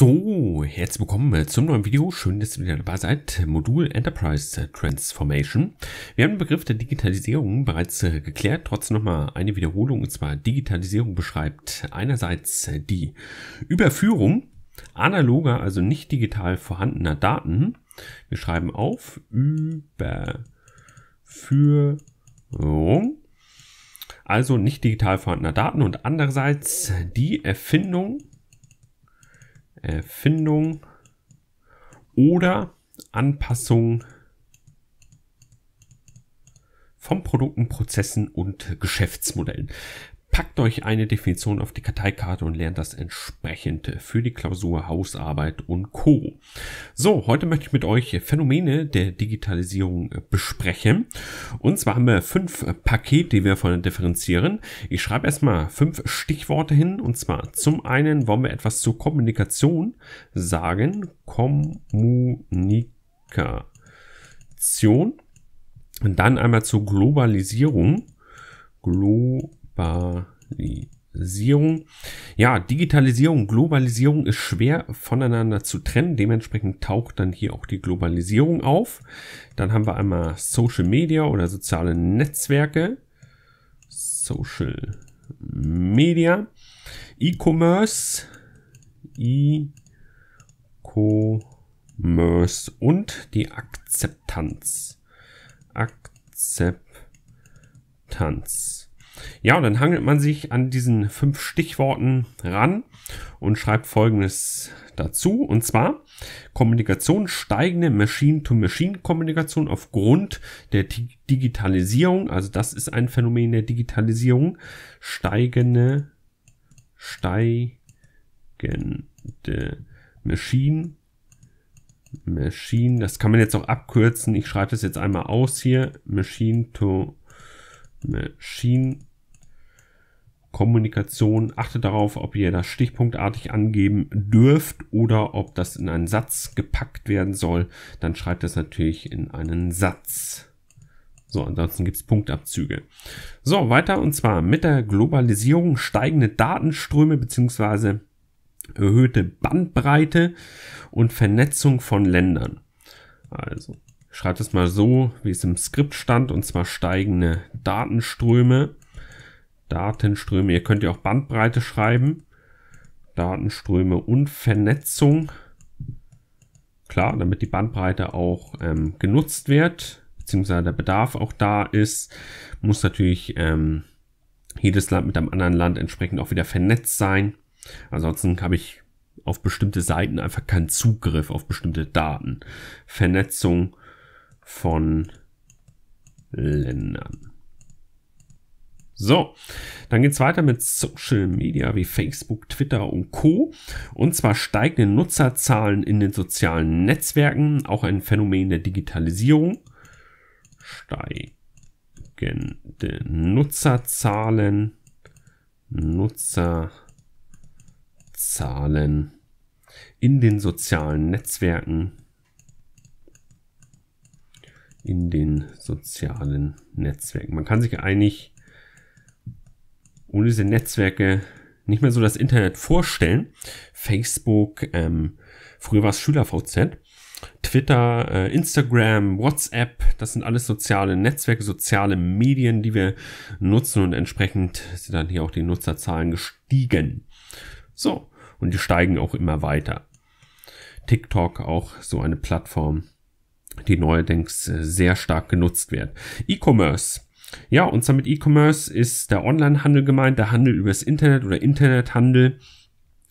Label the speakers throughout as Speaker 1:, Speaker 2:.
Speaker 1: So, herzlich willkommen zum neuen Video. Schön, dass ihr wieder dabei seid. Modul Enterprise Transformation. Wir haben den Begriff der Digitalisierung bereits äh, geklärt. Trotzdem nochmal eine Wiederholung. Und zwar Digitalisierung beschreibt einerseits äh, die Überführung analoger, also nicht digital vorhandener Daten. Wir schreiben auf Überführung. Also nicht digital vorhandener Daten und andererseits die Erfindung Erfindung äh, oder Anpassung von Produkten, Prozessen und Geschäftsmodellen. Packt euch eine Definition auf die Karteikarte und lernt das entsprechend für die Klausur, Hausarbeit und Co. So, heute möchte ich mit euch Phänomene der Digitalisierung äh, besprechen. Und zwar haben wir fünf Pakete, die wir von differenzieren. Ich schreibe erstmal fünf Stichworte hin. Und zwar zum einen wollen wir etwas zur Kommunikation sagen. Kommunikation. Und dann einmal zur Globalisierung. Globalisierung. Globalisierung. Ja, Digitalisierung, Globalisierung ist schwer voneinander zu trennen. Dementsprechend taucht dann hier auch die Globalisierung auf. Dann haben wir einmal Social Media oder soziale Netzwerke. Social Media. E-Commerce. E-Commerce. Und die Akzeptanz. Akzeptanz. Ja, und dann hangelt man sich an diesen fünf Stichworten ran und schreibt folgendes dazu. Und zwar Kommunikation, steigende Machine-to-Machine-Kommunikation aufgrund der Digitalisierung. Also das ist ein Phänomen der Digitalisierung. Steigende, steigende Machine Machine, das kann man jetzt auch abkürzen. Ich schreibe das jetzt einmal aus hier. Machine to Machine Kommunikation achtet darauf, ob ihr das stichpunktartig angeben dürft oder ob das in einen Satz gepackt werden soll. Dann schreibt das natürlich in einen Satz. So, ansonsten gibt es Punktabzüge. So, weiter und zwar mit der Globalisierung steigende Datenströme bzw. erhöhte Bandbreite und Vernetzung von Ländern. Also, schreibt es mal so, wie es im Skript stand, und zwar steigende Datenströme Datenströme. Ihr könnt ja auch Bandbreite schreiben. Datenströme und Vernetzung. Klar, damit die Bandbreite auch ähm, genutzt wird, beziehungsweise der Bedarf auch da ist, muss natürlich ähm, jedes Land mit einem anderen Land entsprechend auch wieder vernetzt sein. Ansonsten habe ich auf bestimmte Seiten einfach keinen Zugriff auf bestimmte Daten. Vernetzung von Ländern. So, dann geht's weiter mit Social Media wie Facebook, Twitter und Co. Und zwar steigende Nutzerzahlen in den sozialen Netzwerken, auch ein Phänomen der Digitalisierung. Steigende Nutzerzahlen, Nutzerzahlen in den sozialen Netzwerken, in den sozialen Netzwerken. Man kann sich eigentlich ohne diese Netzwerke nicht mehr so das Internet vorstellen. Facebook, ähm, früher war es SchülerVZ, Twitter, äh, Instagram, WhatsApp, das sind alles soziale Netzwerke, soziale Medien, die wir nutzen und entsprechend sind dann hier auch die Nutzerzahlen gestiegen. So, und die steigen auch immer weiter. TikTok auch so eine Plattform, die neuerdings äh, sehr stark genutzt wird. E-Commerce ja, und zwar mit E-Commerce ist der Online-Handel gemeint, der Handel übers Internet oder Internethandel.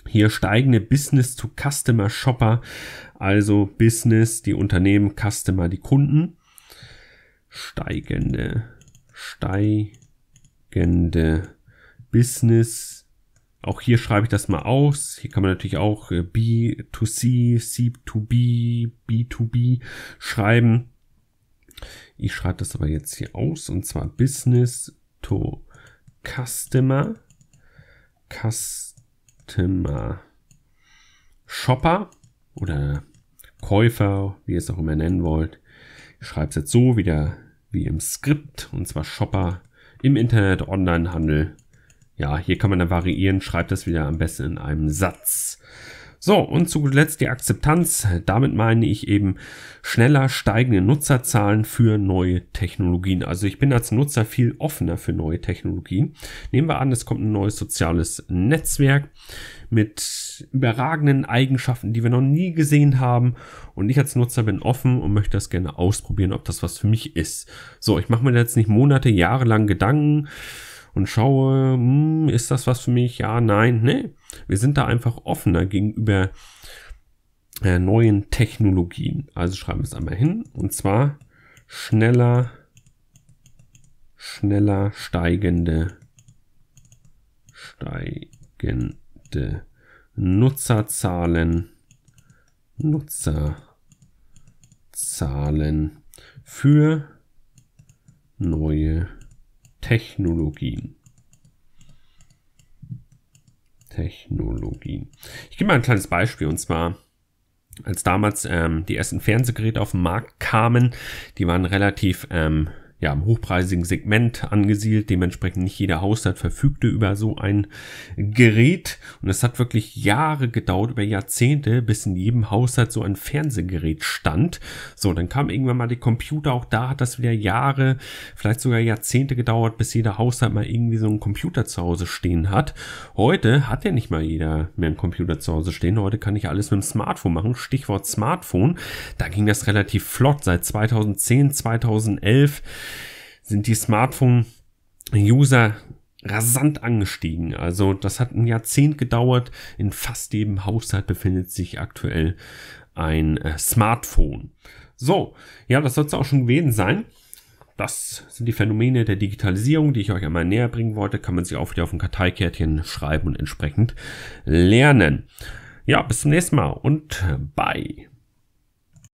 Speaker 1: Hier steigende Business-to-Customer-Shopper, also Business, die Unternehmen, Customer, die Kunden. Steigende, steigende Business. Auch hier schreibe ich das mal aus. Hier kann man natürlich auch äh, B2C, C2B, B2B schreiben. Ich schreibe das aber jetzt hier aus und zwar Business to Customer, Customer Shopper oder Käufer, wie ihr es auch immer nennen wollt. Ich schreibe es jetzt so wieder wie im Skript und zwar Shopper im Internet, Onlinehandel. Ja, hier kann man dann variieren, schreibt das wieder am besten in einem Satz. So, und zu guter Letzt die Akzeptanz. Damit meine ich eben schneller steigende Nutzerzahlen für neue Technologien. Also ich bin als Nutzer viel offener für neue Technologien. Nehmen wir an, es kommt ein neues soziales Netzwerk mit überragenden Eigenschaften, die wir noch nie gesehen haben. Und ich als Nutzer bin offen und möchte das gerne ausprobieren, ob das was für mich ist. So, ich mache mir jetzt nicht Monate, Jahre lang Gedanken und schaue, hm, ist das was für mich? Ja, nein, ne? Wir sind da einfach offener gegenüber äh, neuen Technologien. Also schreiben wir es einmal hin. Und zwar schneller, schneller steigende, steigende Nutzerzahlen, Nutzerzahlen für neue Technologien. Technologien. Ich gebe mal ein kleines Beispiel und zwar, als damals ähm, die ersten Fernsehgeräte auf den Markt kamen, die waren relativ ähm, ja, im hochpreisigen Segment angesiedelt. Dementsprechend nicht jeder Haushalt verfügte über so ein Gerät. Und es hat wirklich Jahre gedauert, über Jahrzehnte, bis in jedem Haushalt so ein Fernsehgerät stand. So, dann kam irgendwann mal die Computer. Auch da hat das wieder Jahre, vielleicht sogar Jahrzehnte gedauert, bis jeder Haushalt mal irgendwie so einen Computer zu Hause stehen hat. Heute hat ja nicht mal jeder mehr einen Computer zu Hause stehen. Heute kann ich alles mit dem Smartphone machen. Stichwort Smartphone. Da ging das relativ flott. Seit 2010, 2011 sind die Smartphone-User rasant angestiegen. Also das hat ein Jahrzehnt gedauert. In fast jedem Haushalt befindet sich aktuell ein äh, Smartphone. So, ja, das soll es auch schon gewesen sein. Das sind die Phänomene der Digitalisierung, die ich euch einmal näher bringen wollte. Kann man sich auch wieder auf dem Karteikärtchen schreiben und entsprechend lernen. Ja, bis zum nächsten Mal und äh, bye.